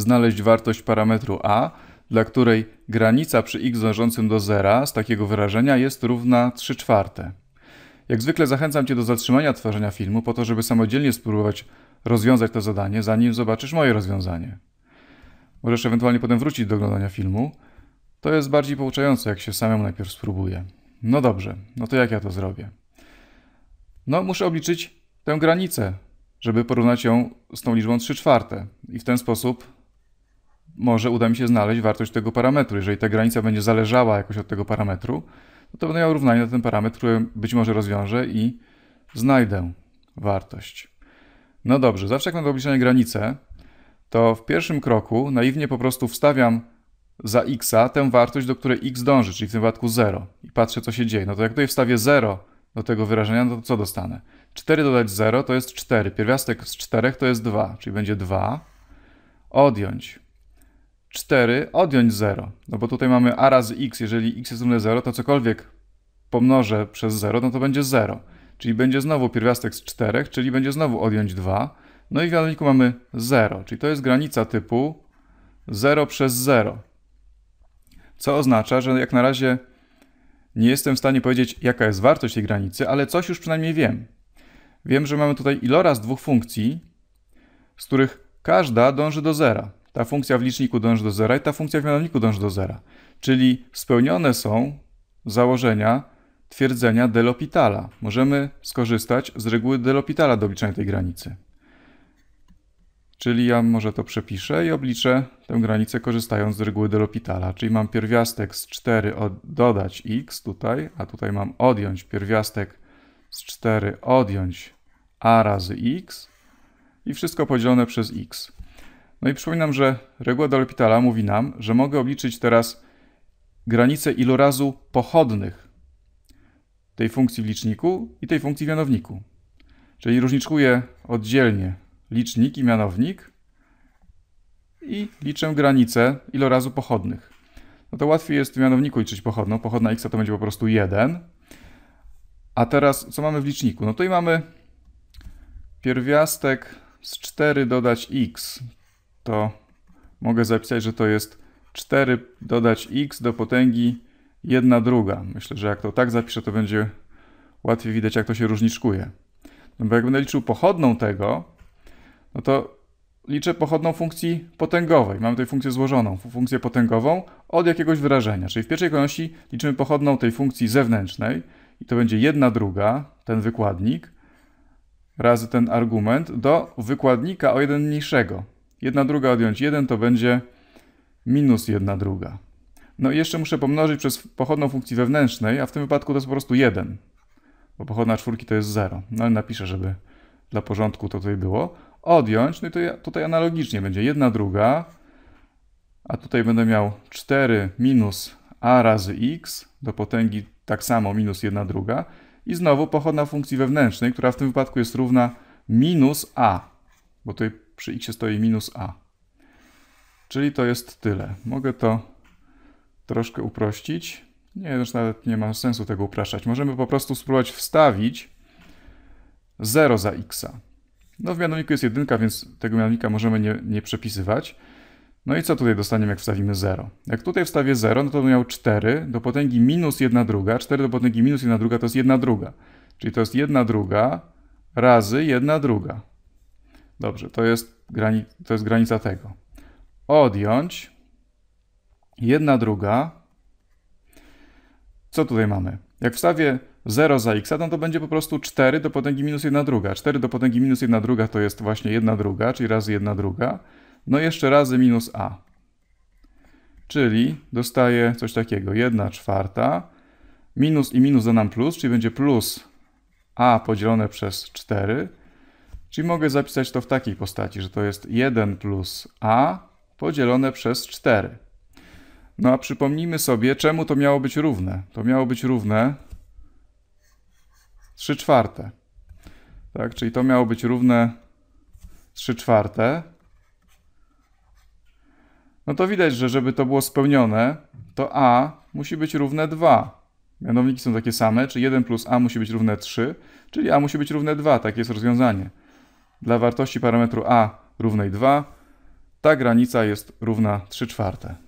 znaleźć wartość parametru a, dla której granica przy x dążącym do zera z takiego wyrażenia jest równa 3 czwarte. Jak zwykle zachęcam Cię do zatrzymania tworzenia filmu po to, żeby samodzielnie spróbować rozwiązać to zadanie, zanim zobaczysz moje rozwiązanie. Możesz ewentualnie potem wrócić do oglądania filmu. To jest bardziej pouczające, jak się samemu najpierw spróbuje. No dobrze, no to jak ja to zrobię? No, muszę obliczyć tę granicę, żeby porównać ją z tą liczbą 3 czwarte i w ten sposób może uda mi się znaleźć wartość tego parametru. Jeżeli ta granica będzie zależała jakoś od tego parametru, no to będę miał równanie na ten parametr, który być może rozwiążę i znajdę wartość. No dobrze, zawsze jak mam do obliczenia granicę, to w pierwszym kroku naiwnie po prostu wstawiam za x tę wartość, do której x dąży, czyli w tym wypadku 0 i patrzę co się dzieje. No to jak tutaj wstawię 0 do tego wyrażenia, no to co dostanę? 4 dodać 0 to jest 4, pierwiastek z 4 to jest 2, czyli będzie 2, odjąć 4 odjąć 0. No bo tutaj mamy a razy x, jeżeli x jest równe 0, to cokolwiek pomnożę przez 0, no to będzie 0. Czyli będzie znowu pierwiastek z 4, czyli będzie znowu odjąć 2. No i w mianowniku mamy 0, czyli to jest granica typu 0 przez 0. Co oznacza, że jak na razie nie jestem w stanie powiedzieć, jaka jest wartość tej granicy, ale coś już przynajmniej wiem. Wiem, że mamy tutaj iloraz dwóch funkcji, z których każda dąży do zera ta funkcja w liczniku dąży do zera i ta funkcja w mianowniku dąży do zera. Czyli spełnione są założenia twierdzenia Delopitala. Możemy skorzystać z reguły Delopitala do obliczenia tej granicy. Czyli ja może to przepiszę i obliczę tę granicę korzystając z reguły Delopitala. Czyli mam pierwiastek z 4 dodać x tutaj, a tutaj mam odjąć pierwiastek z 4 odjąć a razy x i wszystko podzielone przez x. No i przypominam, że reguła Dolpitala mówi nam, że mogę obliczyć teraz granicę ilorazu pochodnych tej funkcji w liczniku i tej funkcji w mianowniku. Czyli różniczkuję oddzielnie licznik i mianownik i liczę granicę ilorazu pochodnych. No to łatwiej jest w mianowniku liczyć pochodną. Pochodna x to będzie po prostu 1. A teraz co mamy w liczniku? No tutaj mamy pierwiastek z 4 dodać x to mogę zapisać, że to jest 4 dodać x do potęgi 1 druga. Myślę, że jak to tak zapiszę, to będzie łatwiej widać, jak to się różniczkuje. No bo jak będę liczył pochodną tego, no to liczę pochodną funkcji potęgowej. Mamy tutaj funkcję złożoną, funkcję potęgową od jakiegoś wyrażenia. Czyli w pierwszej kolejności liczymy pochodną tej funkcji zewnętrznej i to będzie 1 druga, ten wykładnik, razy ten argument, do wykładnika o jeden mniejszego. Jedna druga odjąć 1 to będzie minus jedna druga. No i jeszcze muszę pomnożyć przez pochodną funkcji wewnętrznej, a w tym wypadku to jest po prostu 1, bo pochodna czwórki to jest 0. No ale napiszę, żeby dla porządku to tutaj było. Odjąć, no i to ja, tutaj analogicznie będzie jedna druga, a tutaj będę miał 4 minus a razy x do potęgi tak samo minus jedna druga i znowu pochodna funkcji wewnętrznej, która w tym wypadku jest równa minus a, bo tutaj przy x stoi minus a. Czyli to jest tyle. Mogę to troszkę uprościć. Nie, już znaczy nawet nie ma sensu tego upraszczać. Możemy po prostu spróbować wstawić 0 za x. No w mianowniku jest jedynka, więc tego mianownika możemy nie, nie przepisywać. No i co tutaj dostaniemy, jak wstawimy 0? Jak tutaj wstawię 0, no to miał 4 do potęgi minus 1 druga. 4 do potęgi minus 1 druga to jest 1 druga. Czyli to jest 1 druga razy 1 druga. Dobrze, to jest, grani, to jest granica tego. Odjąć. Jedna druga. Co tutaj mamy? Jak wstawię 0 za x, no to będzie po prostu 4 do potęgi minus 1 druga. 4 do potęgi minus 1 druga to jest właśnie 1 druga, czyli razy 1 druga. No jeszcze razy minus a. Czyli dostaję coś takiego. 1 czwarta. Minus i minus da nam plus, czyli będzie plus a podzielone przez 4 Czyli mogę zapisać to w takiej postaci, że to jest 1 plus a podzielone przez 4. No a przypomnijmy sobie, czemu to miało być równe. To miało być równe 3 czwarte. Tak, czyli to miało być równe 3 czwarte. No to widać, że żeby to było spełnione, to a musi być równe 2. Mianowniki są takie same, czyli 1 plus a musi być równe 3, czyli a musi być równe 2. Takie jest rozwiązanie. Dla wartości parametru a równej 2 ta granica jest równa 3 czwarte.